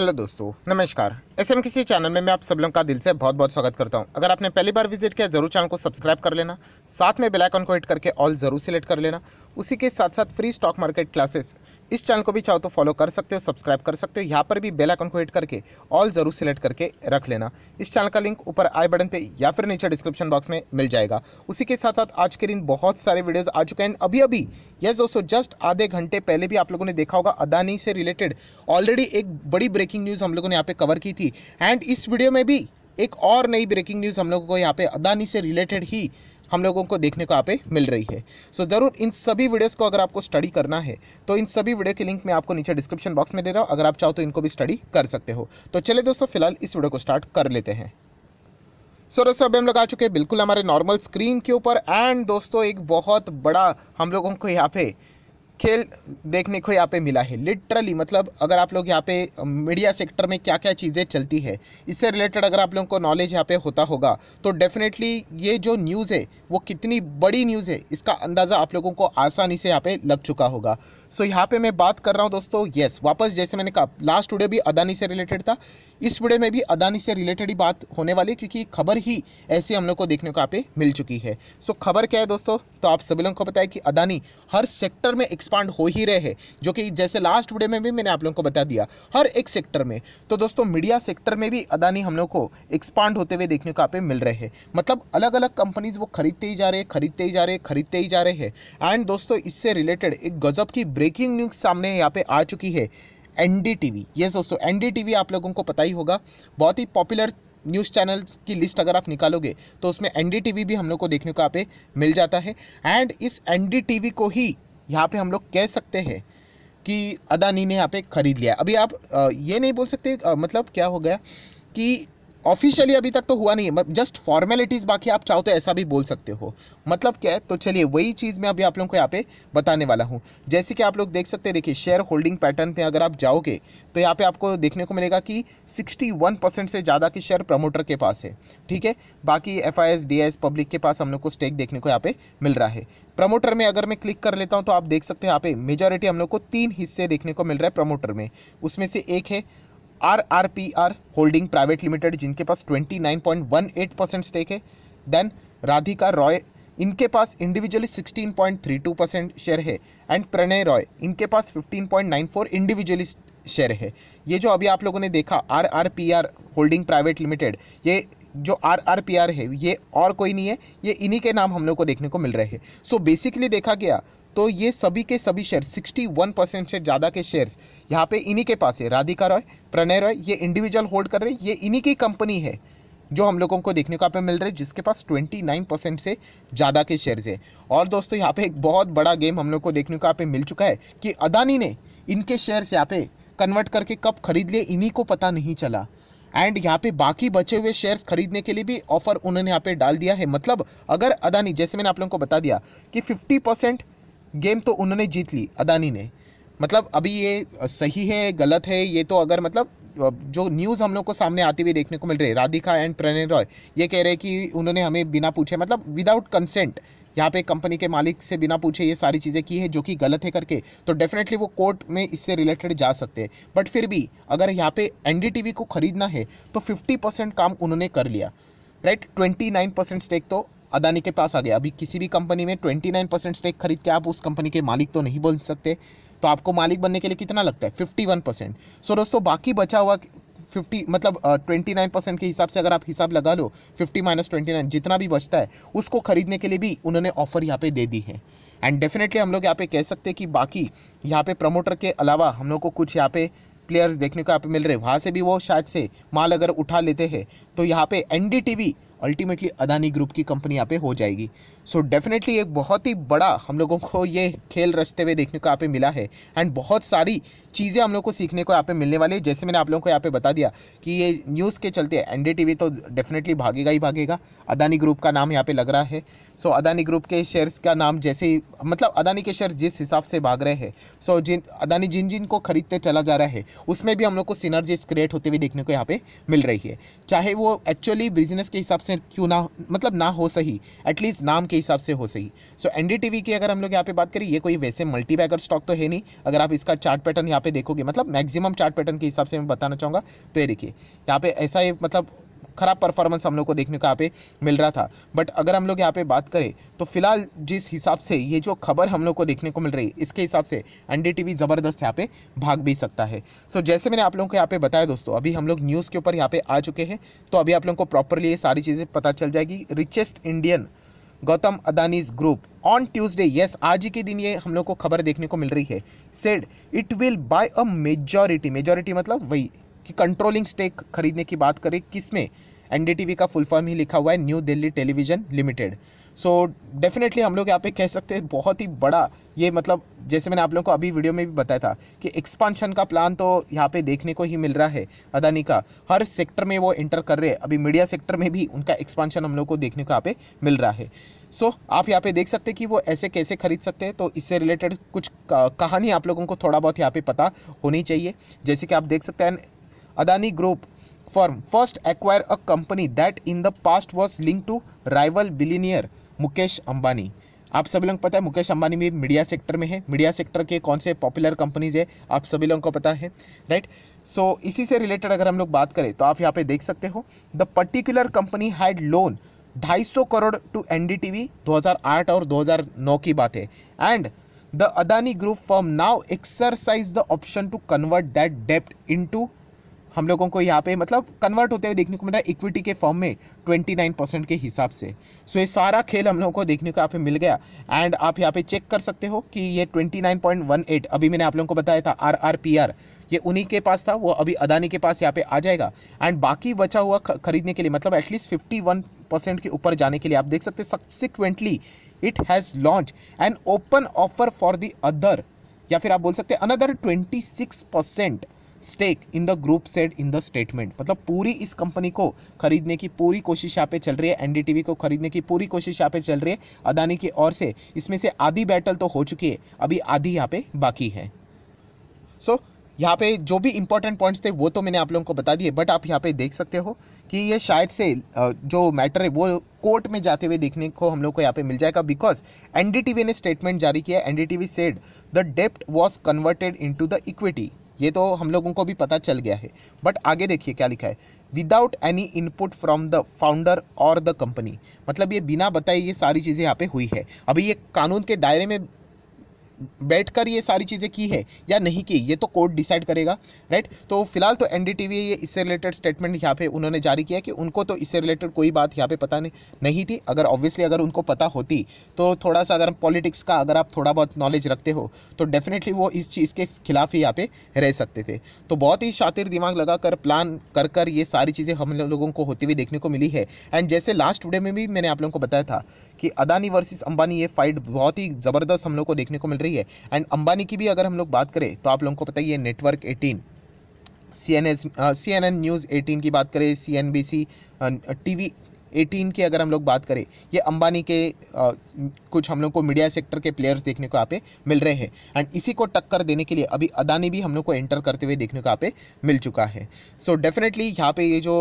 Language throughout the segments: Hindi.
हेलो दोस्तों नमस्कार एस एम किसी चैनल में मैं आप सब लोगों का दिल से बहुत बहुत स्वागत करता हूं अगर आपने पहली बार विजिट किया जरूर चैनल को सब्सक्राइब कर लेना साथ में बेल आइकन को हिट करके ऑल जरूर सेलेक्ट कर लेना उसी के साथ साथ फ्री स्टॉक मार्केट क्लासेस इस चैनल को भी चाहो तो फॉलो कर सकते हो सब्सक्राइब कर सकते हो यहाँ पर भी बेल आइकन को हिट करके ऑल जरूर सेलेक्ट करके रख लेना इस चैनल का लिंक ऊपर आई बटन पे या फिर नीचे डिस्क्रिप्शन बॉक्स में मिल जाएगा उसी के साथ साथ आज के दिन बहुत सारे वीडियोज़ आ चुके हैं अभी अभी यस दोस्तों जस्ट आधे घंटे पहले भी आप लोगों ने देखा होगा अदानी से रिलेटेड ऑलरेडी एक बड़ी ब्रेकिंग न्यूज़ हम लोगों ने यहाँ पे कवर की थी एंड इस वीडियो में भी एक और नई ब्रेकिंग न्यूज़ हम लोगों को यहाँ पे अदानी से रिलेटेड ही हम लोगों को देखने को यहाँ पे मिल रही है सो so, ज़रूर इन सभी वीडियोस को अगर आपको स्टडी करना है तो इन सभी वीडियो के लिंक मैं आपको नीचे डिस्क्रिप्शन बॉक्स में दे रहा हूँ अगर आप चाहो तो इनको भी स्टडी कर सकते हो तो चले दोस्तों फिलहाल इस वीडियो को स्टार्ट कर लेते हैं सो दोस्तों अभी हम लोग आ चुके हैं बिल्कुल हमारे नॉर्मल स्क्रीन के ऊपर एंड दोस्तों एक बहुत बड़ा हम लोगों को यहाँ पे खेल देखने को यहाँ पे मिला है लिटरली मतलब अगर आप लोग यहाँ पे मीडिया सेक्टर में क्या क्या चीज़ें चलती है इससे रिलेटेड अगर आप लोगों को नॉलेज यहाँ पे होता होगा तो डेफिनेटली ये जो न्यूज़ है वो कितनी बड़ी न्यूज़ है इसका अंदाज़ा आप लोगों को आसानी से यहाँ पे लग चुका होगा सो यहाँ पर मैं बात कर रहा हूँ दोस्तों येस वापस जैसे मैंने कहा लास्ट वीडियो भी अदानी से रिलेटेड था इस वीडियो में भी अदानी से रिलेटेड ही बात होने वाली है क्योंकि खबर ही ऐसी हम लोग को देखने को यहाँ पे मिल चुकी है सो खबर क्या है दोस्तों तो आप सभी लोगों को पता है कि अदानी हर सेक्टर में एक्सपांड हो ही रहे हैं जो कि जैसे लास्ट वीडियो में भी मैंने आप लोगों को बता दिया हर एक सेक्टर में तो दोस्तों मीडिया सेक्टर में भी अदानी हम लोग को एक्सपांड होते हुए देखने को आप मिल रहे हैं मतलब अलग अलग कंपनीज वो खरीदते ही जा रहे हैं खरीदते ही जा रहे हैं खरीदते ही जा रहे हैं एंड दोस्तों इससे रिलेटेड एक गजब की ब्रेकिंग न्यूज़ सामने यहाँ पे आ चुकी है N D T V yes दोस्तों एन डी टी वी आप लोगों को पता ही होगा बहुत ही पॉपुलर न्यूज़ चैनल की लिस्ट अगर आप निकालोगे तो उसमें एन डी टी वी भी हम लोग को देखने को आप मिल जाता है एंड इस एन डी टी वी को ही यहाँ पे हम लोग कह सकते हैं कि अदानी ने यहाँ पे ख़रीद लिया अभी आप ये नहीं बोल सकते मतलब क्या हो गया कि ऑफिशियली अभी तक तो हुआ नहीं है जस्ट फॉर्मेलिटीज़ बाकी आप चाहो तो ऐसा भी बोल सकते हो मतलब क्या है तो चलिए वही चीज़ मैं अभी आप लोगों को यहाँ पे बताने वाला हूँ जैसे कि आप लोग देख सकते हैं देखिए शेयर होल्डिंग पैटर्न पे अगर आप जाओगे तो यहाँ पे आपको देखने को मिलेगा कि 61 परसेंट से ज़्यादा की शेयर प्रमोटर के पास है ठीक है बाकी एफ आई पब्लिक के पास हम लोग को स्टेक देखने को यहाँ पे मिल रहा है प्रमोटर में अगर मैं क्लिक कर लेता हूँ तो आप देख सकते हैं यहाँ पे मेजोरिटी हम लोग को तीन हिस्से देखने को मिल रहा है प्रमोटर में उसमें से एक है R R P R holding private limited जिनके पास 29.18 परसेंट स्टेक है देन राधिका रॉय इनके पास इंडिविजुअली 16.32 परसेंट शेयर है एंड प्रणय रॉय इनके पास 15.94 इंडिविजुअली शेयर है ये जो अभी आप लोगों ने देखा R R P R holding private limited ये जो आर आर पी आर है ये और कोई नहीं है ये इन्हीं के नाम हम लोग को देखने को मिल रहे हैं सो बेसिकली देखा गया तो ये सभी के सभी शेयर 61 परसेंट से ज़्यादा के शेयर्स यहाँ पे इन्हीं के पास है राधिका रॉय प्रणय रॉय ये इंडिविजुअल होल्ड कर रहे हैं ये इन्हीं की कंपनी है जो हम लोगों को देखने को यहाँ पे मिल रहे है जिसके पास 29 परसेंट से ज़्यादा के शेयर्स है और दोस्तों यहाँ पे एक बहुत बड़ा गेम हम लोग को देखने को यहाँ पे मिल चुका है कि अदानी ने इनके शेयर्स यहाँ पे कन्वर्ट करके कब खरीद लिए इन्हीं को पता नहीं चला एंड यहाँ पे बाकी बचे हुए शेयर्स खरीदने के लिए भी ऑफर उन्होंने यहाँ पे डाल दिया है मतलब अगर अदानी जैसे मैंने आप लोगों को बता दिया कि 50 परसेंट गेम तो उन्होंने जीत ली अदानी ने मतलब अभी ये सही है गलत है ये तो अगर मतलब जो न्यूज़ हम लोग को सामने आती हुई देखने को मिल रही है राधिका एंड प्रणय रॉय ये कह रहे हैं कि उन्होंने हमें बिना पूछे मतलब विदाउट कंसेंट यहाँ पे कंपनी के मालिक से बिना पूछे ये सारी चीज़ें की है जो कि गलत है करके तो डेफिनेटली वो कोर्ट में इससे रिलेटेड जा सकते हैं बट फिर भी अगर यहाँ पे एनडीटीवी को ख़रीदना है तो फिफ्टी परसेंट काम उन्होंने कर लिया right twenty nine percent stake तो अदानी के पास आ गया अभी किसी भी कंपनी में ट्वेंटी नाइन परसेंट स्टेक खरीद के आप उस कंपनी के मालिक तो नहीं बन सकते तो आपको मालिक बनने के लिए कितना लगता है फिफ्टी वन परसेंट सो दोस्तों बाकी बचा हुआ फिफ्टी मतलब ट्वेंटी नाइन परसेंट के हिसाब से अगर आप हिसाब लगा लो फिफ्टी माइनस ट्वेंटी नाइन जितना भी बचता है उसको खरीदने के लिए भी उन्होंने ऑफर यहाँ पे दे दी है एंड डेफिनेटली हम लोग यहाँ पे कह सकते हैं कि बाकी यहाँ पे प्रमोटर के अलावा हम लोग को कुछ यहाँ पे प्लेयर्स देखने को यहाँ पे मिल रहे हैं वहाँ से भी वो शायद से माल अगर उठा लेते हैं तो यहाँ पे एन अल्टीमेटली अदानी ग्रुप की कंपनी यहाँ पे हो जाएगी सो so डेफिनेटली एक बहुत ही बड़ा हम लोगों को ये खेल रचते हुए देखने को यहाँ पे मिला है एंड बहुत सारी चीज़ें हम लोग को सीखने को यहाँ पे मिलने वाली है जैसे मैंने आप लोगों को यहाँ पे बता दिया कि ये न्यूज़ के चलते एन तो डेफिनेटली भागेगा ही भागेगा अदानी ग्रुप का नाम यहाँ पर लग रहा है सो so अदानी ग्रुप के शेयर्स का नाम जैसे ही मतलब अदानी के शेयर्स जिस हिसाब से भाग रहे हैं सो so जिन अदानी जिन जिन को खरीदते चला जा रहा है उसमें भी हम लोग को सिनर्जीज क्रिएट होते हुए देखने को यहाँ पर मिल रही है चाहे वो एक्चुअली बिजनेस के हिसाब से से क्यों ना मतलब ना हो सही एटलीस्ट नाम के हिसाब से हो सही सो so, एनडीटीवी की अगर हम लोग यहाँ पे बात करें ये कोई वैसे मल्टी स्टॉक तो है नहीं अगर आप इसका चार्ट पैटर्न यहाँ पे देखोगे मतलब मैक्सिमम चार्ट पैटर्न के हिसाब से मैं बताना चाहूँगा तो ये देखिए यहाँ पे ऐसा ये मतलब ख़राब परफॉर्मेंस हम लोग को देखने को यहाँ पे मिल रहा था बट अगर हम लोग यहाँ पे बात करें तो फिलहाल जिस हिसाब से ये जो खबर हम लोग को देखने को मिल रही है इसके हिसाब से एनडी टी ज़बरदस्त यहाँ पे भाग भी सकता है सो so, जैसे मैंने आप लोगों को यहाँ पे बताया दोस्तों अभी हम लोग न्यूज़ के ऊपर यहाँ पे आ चुके हैं तो अभी आप लोगों को प्रॉपरली ये सारी चीज़ें पता चल जाएगी richest Indian Gautam Adani's group on Tuesday yes आज ही के दिन ये हम लोग को खबर देखने को मिल रही है said it will buy a majority majority मतलब वही कि कंट्रोलिंग स्टेक खरीदने की बात करें किसमें एन का फुल फॉर्म ही लिखा हुआ है new Delhi television limited so definitely हम लोग यहाँ पे कह सकते हैं बहुत ही बड़ा ये मतलब जैसे मैंने आप लोगों को अभी वीडियो में भी बताया था कि एक्सपांशन का प्लान तो यहाँ पे देखने को ही मिल रहा है अदानी का हर सेक्टर में वो इंटर कर रहे हैं अभी मीडिया सेक्टर में भी उनका एक्सपांशन हम लोग को देखने को यहाँ पे मिल रहा है सो so, आप यहाँ पे देख सकते हैं कि वो ऐसे कैसे खरीद सकते हैं तो इससे रिलेटेड कुछ कहानी आप लोगों को थोड़ा बहुत यहाँ पे पता होनी चाहिए जैसे कि आप देख सकते हैं Adani group firm first acquire a company that in the past was link to rival billionaire Mukesh Ambani आप सभी लोग पता है मुकेश अंबानी भी मीडिया सेक्टर में है मीडिया सेक्टर के कौन से पॉपुलर कंपनीज है आप सभी लोगों को पता है राइट सो so, इसी से रिलेटेड अगर हम लोग बात करें तो आप यहाँ पे देख सकते हो the particular company had loan 250 crore to NDTV 2008 और 2009 की बात है and the Adani group form now exercise the option to convert that डेप्ट इन हम लोगों को यहाँ पे मतलब कन्वर्ट होते हुए देखने को मिल रहा है इक्विटी के फॉर्म में 29 परसेंट के हिसाब से सो ये सारा खेल हम लोगों को देखने को यहाँ पे मिल गया एंड आप यहाँ पे चेक कर सकते हो कि ये 29.18 अभी मैंने आप लोगों को बताया था आर आर पी आर ये उन्हीं के पास था वो अभी अदानी के पास यहाँ पे आ जाएगा एंड बाकी बचा हुआ खरीदने के लिए मतलब एटलीस्ट फिफ्टी वन परसेंट के ऊपर जाने के लिए आप देख सकते subsequently it has launch and open offer for the other या फिर आप बोल सकते हैं another twenty six percent stake in the group said in the statement मतलब पूरी इस कंपनी को खरीदने की पूरी कोशिश यहाँ पे चल रही है एनडीटीवी को खरीदने की पूरी कोशिश यहाँ पे चल रही है अदानी की ओर से इसमें से आधी बैटल तो हो चुकी है अभी आधी यहाँ पे बाकी है सो so, यहाँ पे जो भी इंपॉर्टेंट पॉइंट्स थे वो तो मैंने आप लोगों को बता दिए बट आप यहाँ पे देख सकते हो कि ये शायद से जो मैटर है वो कोर्ट में जाते हुए देखने को हम लोग को यहाँ पे मिल जाएगा बिकॉज एनडीटीवी ने स्टेटमेंट जारी किया एनडीटीवी सेड द डेप्ट was converted into the equity ये तो हम लोगों को भी पता चल गया है बट आगे देखिए क्या लिखा है without any input from the founder और द कंपनी मतलब ये बिना बताए ये सारी चीज़ें यहाँ पे हुई है अभी ये कानून के दायरे में बैठकर ये सारी चीज़ें की है या नहीं की ये तो कोर्ट डिसाइड करेगा राइट तो फिलहाल तो एन ये इससे रिलेटेड स्टेटमेंट यहाँ पे उन्होंने जारी किया कि उनको तो इससे रिलेटेड कोई बात यहाँ पे पता नहीं नहीं थी अगर ऑब्वियसली अगर उनको पता होती तो थोड़ा सा अगर पॉलिटिक्स का अगर आप थोड़ा बहुत नॉलेज रखते हो तो डेफिनेटली वो इस चीज़ के खिलाफ ही यहाँ पे रह सकते थे तो बहुत ही शातिर दिमाग लगा कर प्लान कर कर ये सारी चीज़ें हम लोगों को होती हुई देखने को मिली है एंड जैसे लास्ट वीडियो में भी मैंने आप लोगों को बताया था कि अदानी वर्सेज अंबानी ये फाइट बहुत ही ज़बरदस्त हम लोग को देखने को मिल रही रही है एंड अंबानी की भी अगर हम लोग बात करें तो आप लोगों को पता ही है network eighteen C N S C N N news eighteen की बात करें C N B C TV वी एटीन की अगर हम लोग बात करें ये अंबानी के आ, कुछ हम लोग को मीडिया सेक्टर के प्लेयर्स देखने को यहाँ पे मिल रहे हैं एंड इसी को टक्कर देने के लिए अभी अदानी भी हम लोग को एंटर करते हुए देखने को यहाँ पे मिल चुका है सो डेफिनेटली यहाँ पे ये जो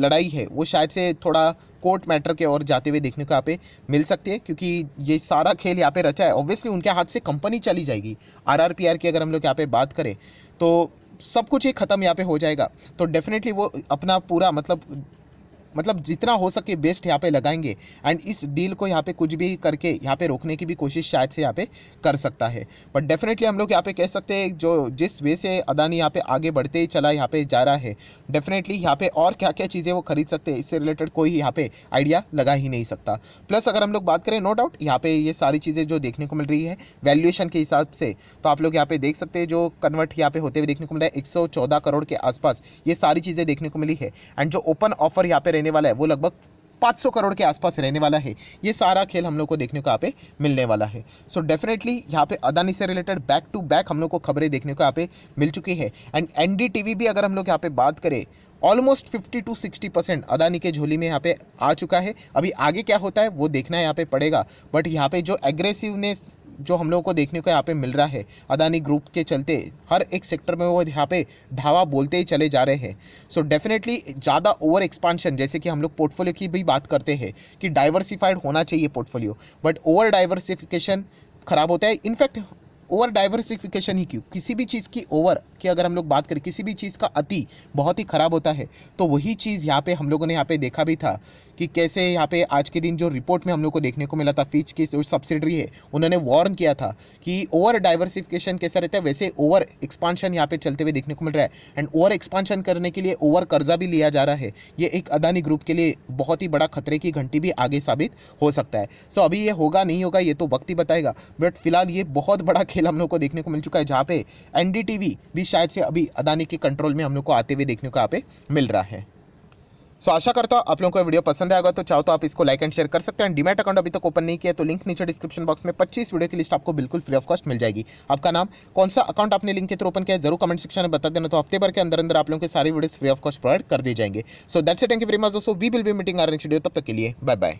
लड़ाई है वो शायद से थोड़ा कोर्ट मैटर के और जाते हुए देखने को यहाँ पे मिल सकती है क्योंकि ये सारा खेल यहाँ पर रचा है ऑब्वियसली उनके हाथ से कंपनी चली जाएगी आर की अगर हम लोग यहाँ पर बात करें तो सब कुछ ये ख़त्म यहाँ पे हो जाएगा तो डेफिनेटली वो अपना पूरा मतलब मतलब जितना हो सके बेस्ट यहाँ पे लगाएंगे एंड इस डील को यहाँ पे कुछ भी करके यहाँ पे रोकने की भी कोशिश शायद से यहाँ पे कर सकता है बट डेफिनेटली हम लोग यहाँ पे कह सकते हैं जो जिस वे से अदानी यहाँ पे आगे बढ़ते ही चला यहाँ पे जा रहा है डेफिनेटली यहाँ पे और क्या क्या चीज़ें वो खरीद सकते हैं इससे रिलेटेड कोई यहाँ पे आइडिया लगा ही नहीं सकता प्लस अगर हम लोग बात करें नो डाउट यहाँ पे ये सारी चीज़ें जो देखने को मिल रही है वैल्यूएशन के हिसाब से तो आप लोग यहाँ पे देख सकते हैं जो कन्वर्ट यहाँ पे होते हुए देखने को मिल रहा है एक करोड़ के आसपास ये सारी चीज़ें देखने को मिली है एंड जो ओपन ऑफर यहाँ पे रहने वाला है वो लगभग 500 करोड़ के आसपास रहने वाला है ये सारा खेल हम लोग को देखने को यहाँ पे मिलने वाला है सो so डेफिनेटली यहाँ पे अदानी से रिलेटेड बैक टू बैक हम लोग को खबरें देखने को यहाँ पे मिल चुकी है एंड एन भी अगर हम लोग यहाँ पे बात करें ऑलमोस्ट 50 टू 60 परसेंट अदानी के झोली में यहाँ पे आ चुका है अभी आगे क्या होता है वो देखना यहाँ पे पड़ेगा बट यहाँ पे जो एग्रेसिवनेस जो हम लोगों को देखने को यहाँ पे मिल रहा है अदानी ग्रुप के चलते हर एक सेक्टर में वो यहाँ पे धावा बोलते ही चले जा रहे हैं सो डेफिनेटली ज़्यादा ओवर एक्सपांशन जैसे कि हम लोग पोर्टफोलियो की भी बात करते हैं कि डाइवर्सिफाइड होना चाहिए पोर्टफोलियो बट ओवर डाइवर्सिफिकेशन ख़राब होता है इनफैक्ट ओवर डाइवर्सिफिकेशन ही क्यों किसी भी चीज़ की ओवर की अगर हम लोग बात करें किसी भी चीज़ का अति बहुत ही ख़राब होता है तो वही चीज़ यहाँ पे हम लोगों ने यहाँ पे देखा भी था कि कैसे यहाँ पे आज के दिन जो रिपोर्ट में हम लोग को देखने को मिला था फिच की जो सब्सिडरी है उन्होंने वार्न किया था कि ओवर डाइवर्सिफिकेशन कैसा रहता है वैसे ओवर एक्सपांशन यहाँ पे चलते हुए देखने को मिल रहा है एंड ओवर एक्सपांशन करने के लिए ओवर कर्जा भी लिया जा रहा है ये एक अदानी ग्रुप के लिए बहुत ही बड़ा खतरे की घंटी भी आगे साबित हो सकता है सो अभी ये होगा नहीं होगा ये तो वक्त ही बताएगा बट फिलहाल ये बहुत बड़ा खेल हम लोग को देखने को मिल चुका है जहाँ पे एन भी शायद से अभी अदानी के कंट्रोल में हम लोग को आते हुए देखने को यहाँ पे मिल रहा है सो आशा करता हूँ आप लोगों को वीडियो पसंद आएगा तो चाहो तो आप इसको लाइक एंड शेयर कर सकते हैं डीमेट अकाउंट अभी तक तो ओपन नहीं किया तो लिंक नीचे डिस्क्रिप्शन बॉक्स में 25 वीडियो की लिस्ट आपको बिल्कुल फ्री ऑफ कॉस्ट मिल जाएगी आपका नाम कौन सा अकाउंट आपने लिंक के थ्रू ओपन किया जरूर कमेंट सेक्शन में बता देना तो हफ्ते भर के अंदर अंदर आप लोगों के सारी video free of cost provide कर दी जाएंगे so that's it thank you very much दोस्तों we will be meeting our video तब तक के लिए बाय बाय